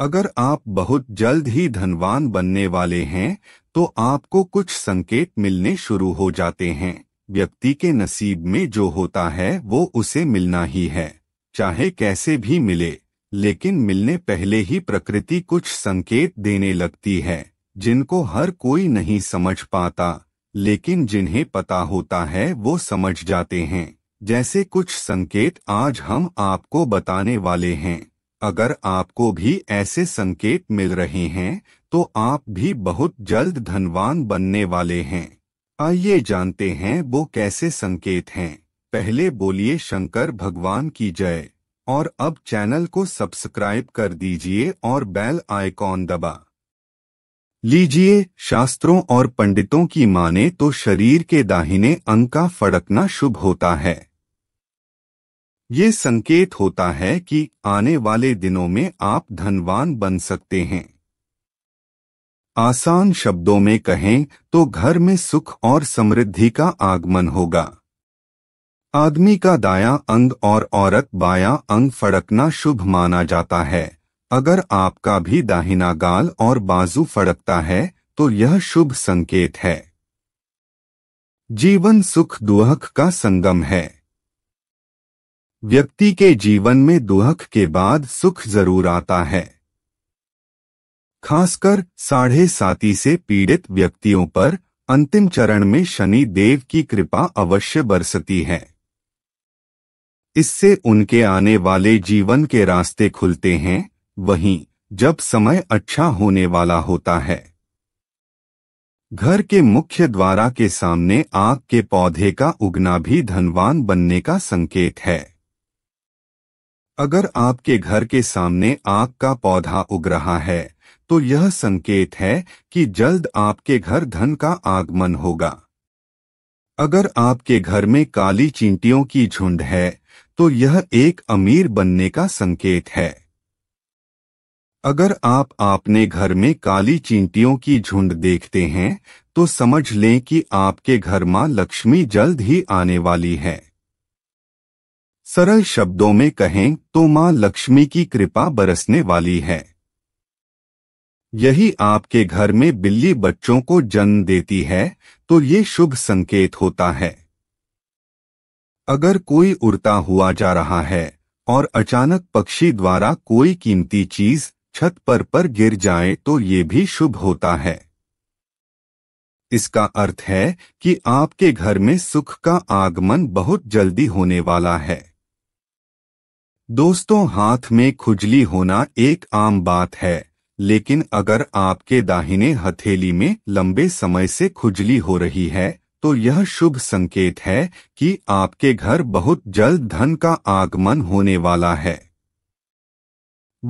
अगर आप बहुत जल्द ही धनवान बनने वाले हैं तो आपको कुछ संकेत मिलने शुरू हो जाते हैं व्यक्ति के नसीब में जो होता है वो उसे मिलना ही है चाहे कैसे भी मिले लेकिन मिलने पहले ही प्रकृति कुछ संकेत देने लगती है जिनको हर कोई नहीं समझ पाता लेकिन जिन्हें पता होता है वो समझ जाते हैं जैसे कुछ संकेत आज हम आपको बताने वाले हैं अगर आपको भी ऐसे संकेत मिल रहे हैं तो आप भी बहुत जल्द धनवान बनने वाले हैं आइए जानते हैं वो कैसे संकेत हैं पहले बोलिए शंकर भगवान की जय और अब चैनल को सब्सक्राइब कर दीजिए और बेल आइकॉन दबा लीजिए शास्त्रों और पंडितों की माने तो शरीर के दाहिने अंग का फड़कना शुभ होता है ये संकेत होता है कि आने वाले दिनों में आप धनवान बन सकते हैं आसान शब्दों में कहें तो घर में सुख और समृद्धि का आगमन होगा आदमी का दायां अंग और औरत बायां अंग फड़कना शुभ माना जाता है अगर आपका भी दाहिना गाल और बाजू फड़कता है तो यह शुभ संकेत है जीवन सुख दुहक का संगम है व्यक्ति के जीवन में दुहक के बाद सुख जरूर आता है खासकर साढ़े साती से पीड़ित व्यक्तियों पर अंतिम चरण में शनि देव की कृपा अवश्य बरसती है इससे उनके आने वाले जीवन के रास्ते खुलते हैं वहीं जब समय अच्छा होने वाला होता है घर के मुख्य द्वारा के सामने आग के पौधे का उगना भी धनवान बनने का संकेत है अगर आपके घर के सामने आग का पौधा उग रहा है तो यह संकेत है कि जल्द आपके घर धन का आगमन होगा अगर आपके घर में काली चींटियों की झुंड है तो यह एक अमीर बनने का संकेत है अगर आप आपने घर में काली चींटियों की झुंड देखते हैं तो समझ लें कि आपके घर मां लक्ष्मी जल्द ही आने वाली है सरल शब्दों में कहें तो मां लक्ष्मी की कृपा बरसने वाली है यही आपके घर में बिल्ली बच्चों को जन्म देती है तो ये शुभ संकेत होता है अगर कोई उड़ता हुआ जा रहा है और अचानक पक्षी द्वारा कोई कीमती चीज छत पर पर गिर जाए तो ये भी शुभ होता है इसका अर्थ है कि आपके घर में सुख का आगमन बहुत जल्दी होने वाला है दोस्तों हाथ में खुजली होना एक आम बात है लेकिन अगर आपके दाहिने हथेली में लंबे समय से खुजली हो रही है तो यह शुभ संकेत है कि आपके घर बहुत जल्द धन का आगमन होने वाला है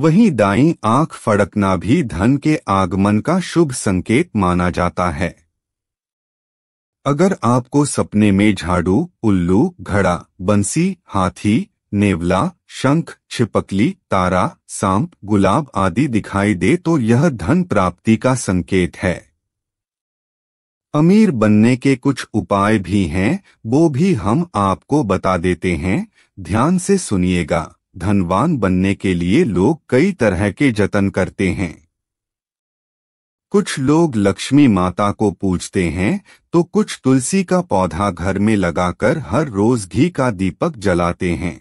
वहीं दाईं आंख फड़कना भी धन के आगमन का शुभ संकेत माना जाता है अगर आपको सपने में झाड़ू उल्लू घड़ा बंसी हाथी नेवला शंख छिपकली तारा सांप गुलाब आदि दिखाई दे तो यह धन प्राप्ति का संकेत है अमीर बनने के कुछ उपाय भी हैं वो भी हम आपको बता देते हैं ध्यान से सुनिएगा धनवान बनने के लिए लोग कई तरह के जतन करते हैं कुछ लोग लक्ष्मी माता को पूजते हैं तो कुछ तुलसी का पौधा घर में लगाकर हर रोज घी का दीपक जलाते हैं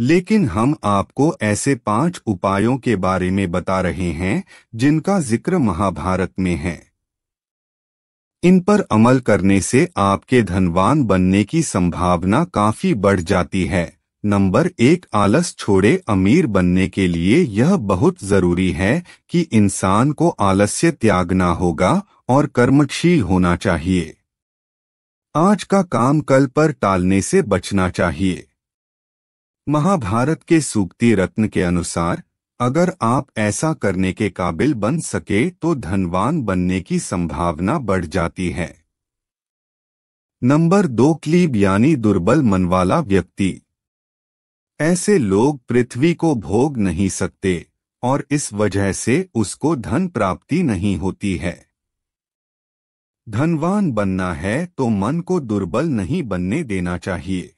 लेकिन हम आपको ऐसे पांच उपायों के बारे में बता रहे हैं जिनका जिक्र महाभारत में है इन पर अमल करने से आपके धनवान बनने की संभावना काफी बढ़ जाती है नंबर एक आलस छोड़े अमीर बनने के लिए यह बहुत जरूरी है कि इंसान को आलस्य त्यागना होगा और कर्मशील होना चाहिए आज का काम कल पर टालने से बचना चाहिए महाभारत के सूक्ति रत्न के अनुसार अगर आप ऐसा करने के काबिल बन सके तो धनवान बनने की संभावना बढ़ जाती है नंबर दो क्लीब यानी दुर्बल मन वाला व्यक्ति ऐसे लोग पृथ्वी को भोग नहीं सकते और इस वजह से उसको धन प्राप्ति नहीं होती है धनवान बनना है तो मन को दुर्बल नहीं बनने देना चाहिए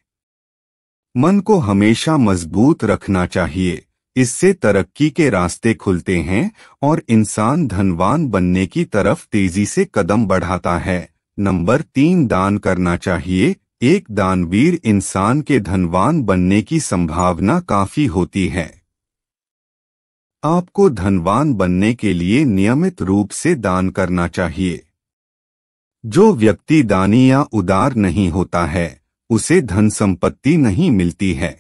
मन को हमेशा मजबूत रखना चाहिए इससे तरक्की के रास्ते खुलते हैं और इंसान धनवान बनने की तरफ तेजी से कदम बढ़ाता है नंबर तीन दान करना चाहिए एक दानवीर इंसान के धनवान बनने की संभावना काफी होती है आपको धनवान बनने के लिए नियमित रूप से दान करना चाहिए जो व्यक्ति दानी या उदार नहीं होता है उसे धन संपत्ति नहीं मिलती है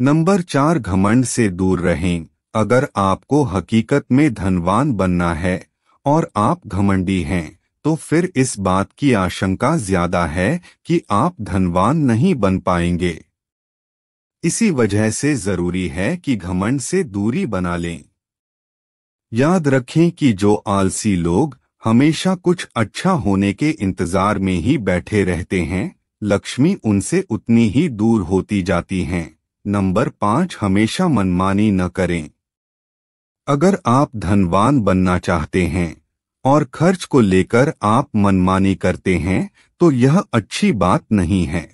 नंबर चार घमंड से दूर रहें अगर आपको हकीकत में धनवान बनना है और आप घमंडी हैं तो फिर इस बात की आशंका ज्यादा है कि आप धनवान नहीं बन पाएंगे इसी वजह से जरूरी है कि घमंड से दूरी बना लें याद रखें कि जो आलसी लोग हमेशा कुछ अच्छा होने के इंतजार में ही बैठे रहते हैं लक्ष्मी उनसे उतनी ही दूर होती जाती हैं नंबर पांच हमेशा मनमानी न करें अगर आप धनवान बनना चाहते हैं और खर्च को लेकर आप मनमानी करते हैं तो यह अच्छी बात नहीं है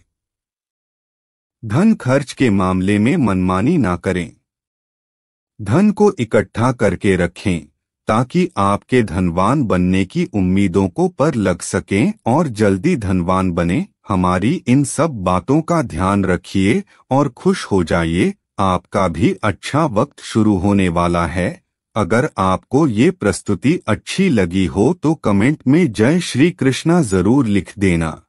धन खर्च के मामले में मनमानी ना करें धन को इकट्ठा करके रखें ताकि आपके धनवान बनने की उम्मीदों को पर लग सकें और जल्दी धनवान बने हमारी इन सब बातों का ध्यान रखिए और खुश हो जाइए आपका भी अच्छा वक्त शुरू होने वाला है अगर आपको ये प्रस्तुति अच्छी लगी हो तो कमेंट में जय श्री कृष्णा जरूर लिख देना